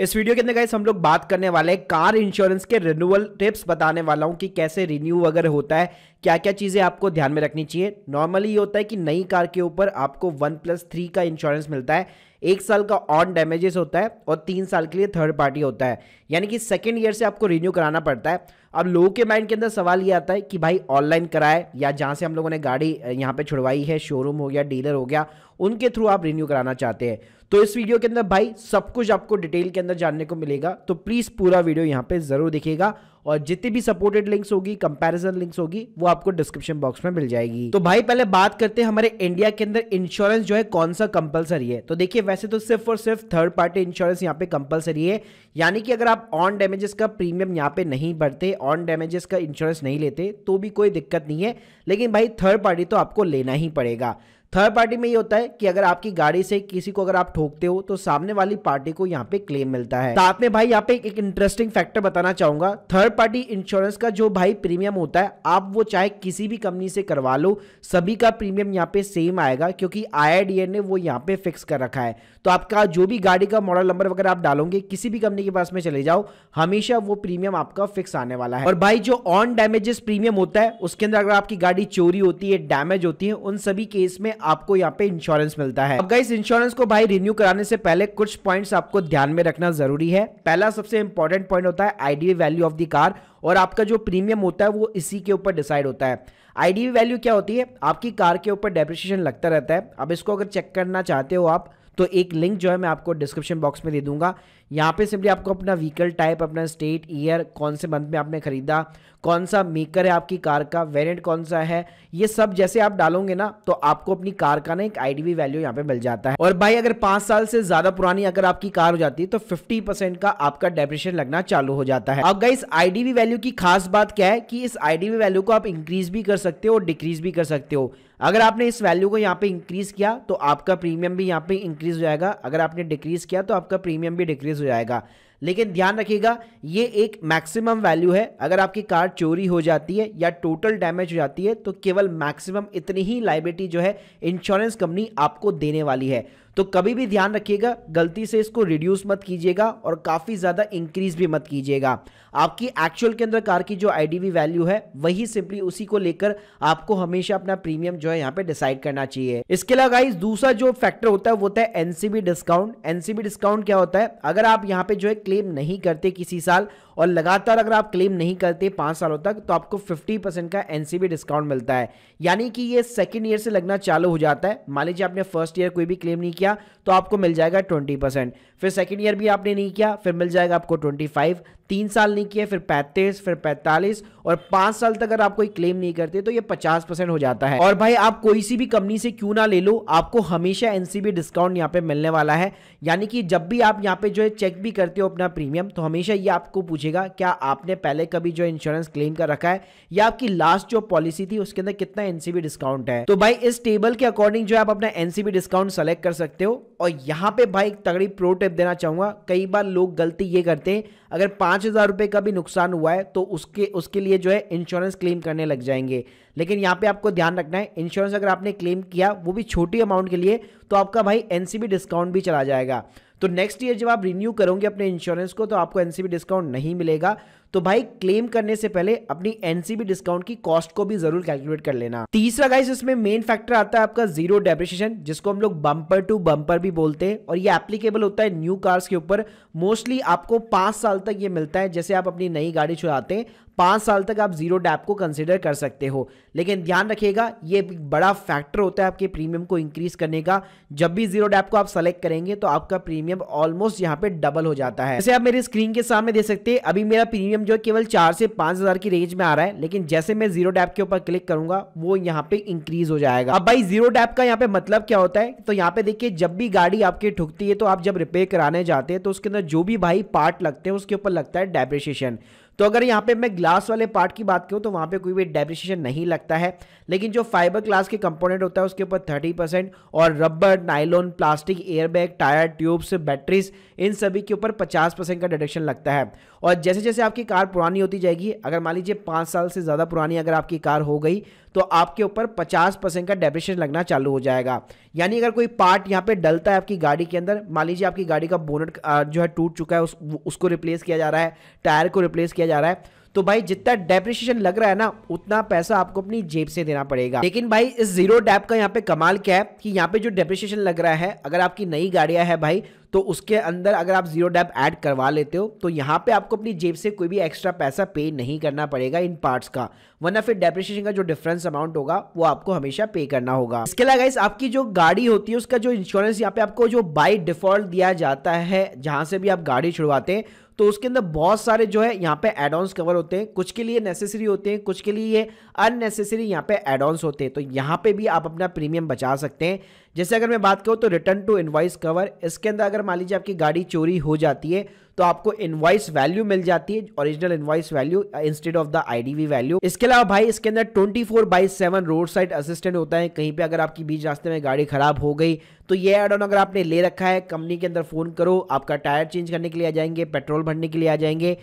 इस वीडियो के अंदर गाइस हम लोग बात करने वाले हैं कार इंश्योरेंस के रिन्यूअल टिप्स बताने वाला हूं कि कैसे रिन्यू अगर होता है क्या क्या चीज़ें आपको ध्यान में रखनी चाहिए नॉर्मली ये होता है कि नई कार के ऊपर आपको वन प्लस थ्री का इंश्योरेंस मिलता है एक साल का ऑन डैमेजेस होता है और तीन साल के लिए थर्ड पार्टी होता है यानी कि सेकेंड ईयर से आपको रिन्यू कराना पड़ता है अब लोगों के माइंड के अंदर सवाल ये आता है कि भाई ऑनलाइन कराए या जहाँ से हम लोगों ने गाड़ी यहाँ पे छुड़वाई है शोरूम हो गया डीलर हो गया उनके थ्रू आप रिन्यू कराना चाहते हैं तो इस वीडियो के अंदर भाई सब कुछ आपको डिटेल के अंदर जानने को मिलेगा तो प्लीज पूरा वीडियो यहां पे जरूर देखिएगा और जितनी भी सपोर्टेड लिंक्स होगी कंपैरिजन लिंक्स होगी वो आपको डिस्क्रिप्शन बॉक्स में मिल जाएगी तो भाई पहले बात करते हैं हमारे इंडिया के अंदर इंश्योरेंस जो है कौन सा कंपलसरी है तो देखिए वैसे तो सिर्फ और सिर्फ थर्ड पार्टी इंश्योरेंस यहाँ पे कंपलसरी है यानी कि अगर आप ऑन डैमेजेस का प्रीमियम यहाँ पे नहीं भरते ऑन डैमेजेस का इंश्योरेंस नहीं लेते तो भी कोई दिक्कत नहीं है लेकिन भाई थर्ड पार्टी तो आपको लेना ही पड़ेगा थर्ड पार्टी में ये होता है कि अगर आपकी गाड़ी से किसी को अगर आप ठोकते हो तो सामने वाली पार्टी को यहाँ पे क्लेम मिलता है साथ में भाई यहाँ पे एक इंटरेस्टिंग फैक्टर बताना चाहूंगा थर्ड पार्टी इंश्योरेंस का जो भाई प्रीमियम होता है आप वो चाहे किसी भी कंपनी से करवा लो सभी का प्रीमियम यहाँ पे सेम आएगा क्योंकि आई ने वो यहाँ पे फिक्स कर रखा है तो आपका जो भी गाड़ी का मॉडल नंबर वगैरह आप डालोगे किसी भी कंपनी के पास में चले जाओ हमेशा वो प्रीमियम आपका फिक्स आने वाला है और भाई जो ऑन डैमेजेस प्रीमियम होता है उसके अंदर अगर आपकी गाड़ी चोरी होती है डैमेज होती है उन सभी केस में आपको यहाँ पे इंश्योरेंस मिलता है अब गाइस इंश्योरेंस को भाई रिन्यू कराने से पहले कुछ पॉइंट्स आपको ध्यान में रखना जरूरी है पहला सबसे इंपॉर्टेंट पॉइंट होता है ID value of the car और आपका जो प्रीमियम होता है वो इसी के ऊपर डिसाइड होता है आईडी वैल्यू क्या होती है आपकी कार के ऊपर डेप्रिशिएशन लगता रहता है अब इसको अगर चेक करना चाहते हो आप तो एक लिंक जो है मैं आपको डिस्क्रिप्शन बॉक्स में दे दूंगा यहाँ पे सिंपली आपको अपना व्हीकल टाइप अपना स्टेट ईयर कौन से मंथ में आपने खरीदा कौन सा मेकर है आपकी कार का वेरिएंट कौन सा है ये सब जैसे आप डालोगे ना तो आपको अपनी कार का ना एक आईडीवी वैल्यू यहाँ पे मिल जाता है और भाई अगर पांच साल से ज्यादा पुरानी अगर आपकी कार हो जाती है तो फिफ्टी परसेंट का आपका डेप्रेशन लगना चालू हो जाता है अब गाइस आईडीवी वैल्यू की खास बात क्या है कि इस आईडीवी वैल्यू को आप इंक्रीज भी कर सकते हो और डिक्रीज भी कर सकते हो अगर आपने इस वैल्यू को यहाँ पे इंक्रीज किया तो आपका प्रीमियम भी यहाँ पे इंक्रीज हो जाएगा अगर आपने डिक्रीज किया तो आपका प्रीमियम भी डिक्रीज इंक्रीज हो जाएगा लेकिन ध्यान रखिएगा ये एक मैक्सिमम वैल्यू है अगर आपकी कार चोरी हो जाती है या टोटल डैमेज हो जाती है तो केवल मैक्सिमम इतनी ही लाइबिलिटी जो है इंश्योरेंस कंपनी आपको देने वाली है तो कभी भी ध्यान रखिएगा गलती से इसको रिड्यूस मत कीजिएगा और काफ़ी ज़्यादा इंक्रीज भी मत कीजिएगा आपकी एक्चुअल के अंदर कार की जो आईडीवी वैल्यू है वही सिंपली उसी को लेकर आपको हमेशा अपना प्रीमियम जो है यहाँ पे डिसाइड करना चाहिए इसके अलावा गाइस दूसरा जो फैक्टर होता है वो होता है एनसीबी डिस्काउंट एनसीबी डिस्काउंट क्या होता है अगर आप यहाँ पे जो है क्लेम नहीं करते किसी साल और लगातार अगर आप क्लेम नहीं करते पांच सालों तक तो आपको 50% का एनसीबी डिस्काउंट मिलता है यानी कि ये सेकेंड ईयर से लगना चालू हो जाता है मान लीजिए आपने फर्स्ट ईयर कोई भी क्लेम नहीं किया किया तो आपको मिल जाएगा ट्वेंटी परसेंट फिर सेकेंड ईयर भी आपने नहीं किया फिर मिल जाएगा आपको ट्वेंटी फाइव तीन साल नहीं किया फिर पैंतीस फिर पैंतालीस और पांच साल तक अगर आप कोई क्लेम नहीं करते तो ये पचास परसेंट हो जाता है और भाई आप कोई सी भी कंपनी से क्यों ना ले लो आपको हमेशा एनसीबी डिस्काउंट यहाँ पे मिलने वाला है यानी कि जब भी आप यहाँ पे जो है चेक भी करते हो अपना प्रीमियम तो हमेशा ये आपको पूछेगा क्या आपने पहले कभी जो इंश्योरेंस क्लेम कर रखा है या आपकी लास्ट जो पॉलिसी थी उसके अंदर कितना एनसीबी डिस्काउंट है तो भाई इस टेबल के अकॉर्डिंग जो है आप अपना एनसीबी डिस्काउंट सेलेक्ट कर सकते हो और यहाँ पे भाई एक तगड़ी प्रो टिप देना चाहूँगा कई बार लोग गलती ये करते हैं अगर पाँच हज़ार रुपये का भी नुकसान हुआ है तो उसके उसके लिए जो है इंश्योरेंस क्लेम करने लग जाएंगे लेकिन यहाँ पे आपको ध्यान रखना है इंश्योरेंस अगर आपने क्लेम किया वो भी छोटी अमाउंट के लिए तो आपका भाई एन डिस्काउंट भी चला जाएगा तो नेक्स्ट ईयर जब आप रिन्यू करोगे अपने इंश्योरेंस को तो आपको एन डिस्काउंट नहीं मिलेगा तो भाई क्लेम करने से पहले अपनी एनसीबी डिस्काउंट की कॉस्ट को भी जरूर कैलकुलेट कर लेना तीसरा गाइस इसमें मेन फैक्टर आता है आपका जीरो डेप्रिशिएशन जिसको हम लोग बम्पर टू बम्पर भी बोलते हैं और ये एप्लीकेबल होता है न्यू कार्स के ऊपर मोस्टली आपको पांच साल तक ये मिलता है जैसे आप अपनी नई गाड़ी छुड़ाते हैं पांच साल तक आप जीरो डैप को कंसिडर कर सकते हो लेकिन ध्यान रखिएगा ये बड़ा फैक्टर होता है आपके प्रीमियम को इंक्रीज करने का जब भी जीरो डैप को आप सेलेक्ट करेंगे तो आपका प्रीमियम ऑलमोस्ट यहाँ पे डबल हो जाता है जैसे आप मेरी स्क्रीन के सामने देख सकते हैं अभी मेरा प्रीमियम जो है केवल चार से पांच हज़ार की रेंज में आ रहा है लेकिन जैसे मैं जीरो डैप के ऊपर क्लिक करूंगा वो यहाँ पे इंक्रीज हो जाएगा अब भाई जीरो डैप का यहाँ पे मतलब क्या होता है तो यहाँ पे देखिए जब भी गाड़ी आपकी ठुकती है तो आप जब रिपेयर कराने जाते हैं तो उसके अंदर जो भी भाई पार्ट लगते हैं उसके ऊपर लगता है डेप्रिशिएशन तो अगर यहाँ पे मैं ग्लास वाले पार्ट की बात करूँ तो वहाँ पे कोई भी डेप्रिशिएशन नहीं लगता है लेकिन जो फाइबर ग्लास के कंपोनेंट होता है उसके ऊपर थर्टी परसेंट और rubber nylon plastic airbag tyre tubes batteries इन सभी के ऊपर पचास परसेंट का डिडक्शन लगता है और जैसे जैसे आपकी कार पुरानी होती जाएगी अगर मान लीजिए पाँच साल से ज़्यादा पुरानी अगर आपकी कार हो गई तो आपके ऊपर पचास परसेंट का डेप्रेशन लगना चालू हो जाएगा यानी अगर कोई पार्ट यहाँ पे डलता है आपकी गाड़ी के अंदर मान लीजिए आपकी गाड़ी का बोनट जो है टूट चुका है उस, उसको रिप्लेस किया जा रहा है टायर को रिप्लेस किया जा रहा है तो भाई जितना डेप्रिशिएशन लग रहा है ना उतना पैसा आपको अपनी जेब से देना पड़ेगा लेकिन भाई इस जीरो डैप का यहाँ पे कमाल क्या है कि यहाँ पे जो डेप्रिशिएशन लग रहा है अगर आपकी नई गाड़ियां है भाई तो उसके अंदर अगर आप जीरो डैप ऐड करवा लेते हो तो यहाँ पे आपको अपनी जेब से कोई भी एक्स्ट्रा पैसा पे नहीं करना पड़ेगा इन पार्ट्स का वरना फिर डेप्रिशिएशन का जो डिफरेंस अमाउंट होगा वो आपको हमेशा पे करना होगा इसके अलावा इस आपकी जो गाड़ी होती है उसका जो इंश्योरेंस यहाँ पे आपको जो बाई डिफॉल्ट दिया जाता है जहां से भी आप गाड़ी छुड़वाते हैं तो उसके अंदर बहुत सारे जो है यहाँ पे एड ऑन्स कवर होते हैं कुछ के लिए नेसेसरी होते हैं कुछ के लिए ये अननेसेसरी यहाँ पे एड ऑन्स होते हैं तो यहाँ पे भी आप अपना प्रीमियम बचा सकते हैं जैसे अगर मैं बात करूँ तो रिटर्न टू इन्वाइस कवर इसके अंदर अगर मान लीजिए आपकी गाड़ी चोरी हो जाती है तो आपको इनवाइस वैल्यू मिल जाती है original invoice value instead of the IDV value इसके अलावा भाई इसके अंदर twenty four by seven road side assistant होता है कहीं पे अगर आपकी बीच रास्ते में गाड़ी खराब हो गई तो ये एड ऑन अगर आपने ले रखा है कंपनी के अंदर फोन करो आपका टायर चेंज करने के लिए आ जाएंगे पेट्रोल भरने के लिए आ जाएंगे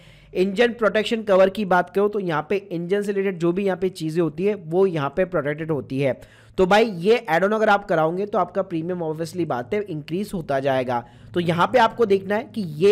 इंजन प्रोटेक्शन कवर की बात करो तो यहाँ पे इंजन से रिलेटेड जो भी यहाँ पे चीज़ें होती है वो यहाँ पे प्रोटेक्टेड होती है तो भाई ये एड ऑन अगर आप कराओगे तो आपका प्रीमियम ऑब्वियसली बात है इंक्रीज होता जाएगा तो यहाँ पे आपको देखना है कि ये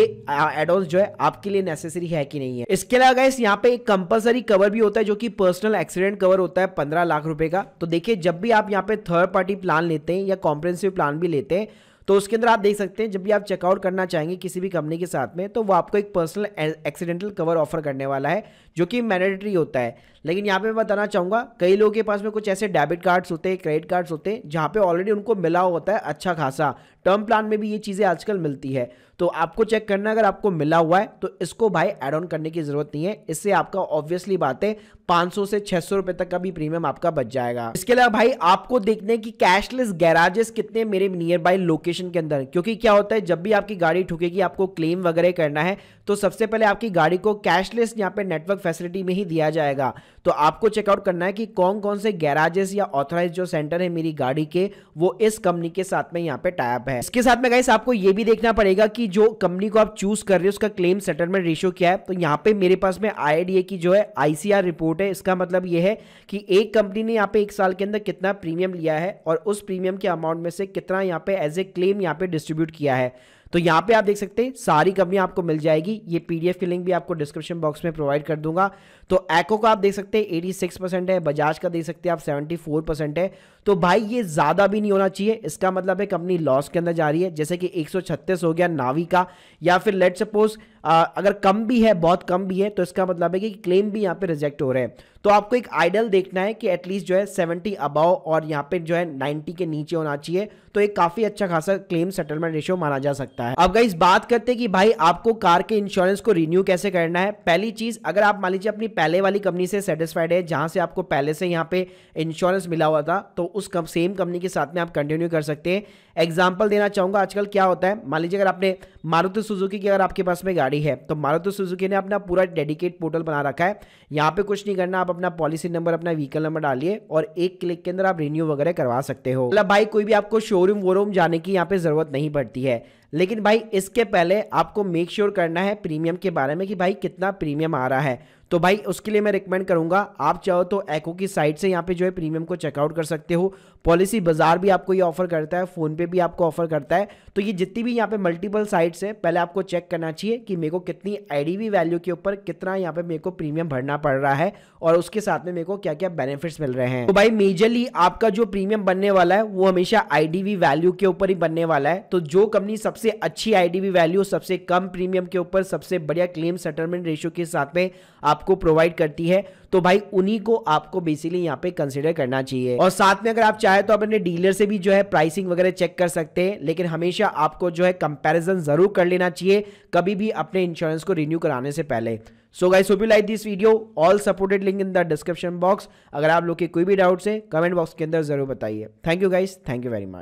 एड ऑन जो है आपके लिए नेसेसरी है कि नहीं है इसके अलावा इस यहाँ पे एक कंपलसरी कवर भी होता है जो कि पर्सनल एक्सीडेंट कवर होता है पंद्रह लाख रुपए का तो देखिए जब भी आप यहाँ पे थर्ड पार्टी प्लान लेते हैं या कॉम्प्रेंसिव प्लान भी लेते हैं तो उसके अंदर आप देख सकते हैं जब भी आप चेकआउट करना चाहेंगे किसी भी कंपनी के साथ में तो वो आपको एक पर्सनल एक्सीडेंटल कवर ऑफर करने वाला है जो कि मैंडेटरी होता है लेकिन यहाँ पे मैं बताना चाहूँगा कई लोगों के पास में कुछ ऐसे डेबिट कार्ड्स होते हैं क्रेडिट कार्ड्स होते हैं जहाँ पे ऑलरेडी उनको मिला होता है अच्छा खासा टर्म प्लान में भी ये चीज़ें आजकल मिलती है तो आपको चेक करना अगर आपको मिला हुआ है तो इसको भाई एड ऑन करने की ज़रूरत नहीं है इससे आपका ऑब्वियसली बात है 500 से 600 रुपए तक का भी प्रीमियम आपका बच जाएगा इसके अलावा भाई आपको देखने की कैशलेस गैराजेस कितने मेरे नियर बाय लोकेशन के अंदर क्योंकि क्या होता है जब भी आपकी गाड़ी ठुकेगी आपको क्लेम वगैरह करना है तो सबसे पहले आपकी गाड़ी को कैशलेस यहाँ पे नेटवर्क फैसिलिटी में ही दिया जाएगा तो आपको चेकआउट करना है कि कौन कौन से गैराजेस या ऑथोराइज जो सेंटर है मेरी गाड़ी के वो इस कंपनी के साथ में यहाँ पे टाइप है इसके साथ में गाइस आपको ये भी देखना पड़ेगा कि जो कंपनी को आप चूज कर रहे हो उसका क्लेम सेटलमेंट रेशियो क्या है तो यहाँ पे मेरे पास में आई की जो है आईसीआर रिपोर्ट है इसका मतलब ये है कि एक कंपनी ने यहाँ पे एक साल के अंदर कितना प्रीमियम लिया है और उस प्रीमियम के अमाउंट में से कितना यहाँ पे एज ए क्लेम यहाँ पे डिस्ट्रीब्यूट किया है तो यहां पे आप देख सकते हैं सारी कंपनी आपको मिल जाएगी ये पीडीएफ की लिंक भी आपको डिस्क्रिप्शन बॉक्स में प्रोवाइड कर दूंगा तो एको का आप देख सकते हैं एटी सिक्स परसेंट है बजाज का देख सकते हैं आप सेवेंटी फोर परसेंट है तो भाई ये ज़्यादा भी नहीं होना चाहिए इसका मतलब है कंपनी लॉस के अंदर जा रही है जैसे कि एक सौ छत्तीस हो गया नावी का या फिर लेट सपोज अगर कम भी है बहुत कम भी है तो इसका मतलब है कि क्लेम भी यहाँ पे रिजेक्ट हो रहे हैं तो आपको एक आइडल देखना है कि एटलीस्ट जो है सेवेंटी अबाव और यहाँ पे जो है नाइन्टी के नीचे होना चाहिए तो एक काफी अच्छा खासा क्लेम सेटलमेंट रेशियो माना जा सकता है अब गाइस बात करते हैं कि भाई आपको कार के इंश्योरेंस को रिन्यू कैसे करना है पहली चीज अगर आप मान लीजिए अपनी पहले वाली कंपनी से सेटिस्फाइड है जहां से आपको पहले से यहाँ पे इंश्योरेंस मिला हुआ था तो उस कम, सेम कंपनी के साथ में आप कंटिन्यू कर सकते हैं एग्जाम्पल देना चाहूंगा आजकल क्या होता है मान लीजिए अगर आपने मारुति सुजुकी की अगर आपके पास में गाड़ी है तो मारुति सुजुकी ने अपना पूरा डेडिकेट पोर्टल बना रखा है यहाँ पे कुछ नहीं करना आप अपना पॉलिसी नंबर अपना व्हीकल नंबर डालिए और एक क्लिक के अंदर आप रिन्यू वगैरह करवा सकते हो मतलब भाई कोई भी आपको शोरूम वोरूम जाने की यहाँ पे जरूरत नहीं पड़ती है लेकिन भाई इसके पहले आपको मेक श्योर sure करना है प्रीमियम के बारे में कि भाई कितना प्रीमियम आ रहा है तो भाई उसके लिए मैं रिकमेंड करूंगा आप चाहो तो एको की साइट से यहाँ पे जो है प्रीमियम को चेकआउट कर सकते हो पॉलिसी बाजार भी आपको ये ऑफर करता है फोन पे भी आपको ऑफर करता है तो ये जितनी भी यहाँ पे मल्टीपल साइट्स है पहले आपको चेक करना चाहिए कि मेरे को कितनी आईडीवी वैल्यू के ऊपर कितना यहाँ पे मेरे को प्रीमियम भरना पड़ रहा है और उसके साथ में मेरे को क्या क्या बेनिफिट मिल रहे हैं तो भाई मेजरली आपका जो प्रीमियम बनने वाला है वो हमेशा आईडीवी वैल्यू के ऊपर ही बनने वाला है तो जो कंपनी सबसे सबसे अच्छी आईडीबी वैल्यू सबसे कम प्रीमियम के ऊपर सबसे बढ़िया क्लेम सेटलमेंट रेशियो के साथ में आपको प्रोवाइड करती है तो भाई उन्हीं को आपको बेसिकली यहाँ पे कंसिडर करना चाहिए और साथ में अगर आप चाहे तो अपने डीलर से भी जो है प्राइसिंग वगैरह चेक कर सकते हैं लेकिन हमेशा आपको जो है कंपेरिजन जरूर कर लेना चाहिए कभी भी अपने इंश्योरेंस को रिन्यू कराने से पहले so guys hope you like this video all supported link in the description box अगर आप लोग के कोई भी डाउट्स है कमेंट बॉक्स के अंदर जरूर बताइए thank you guys thank you very much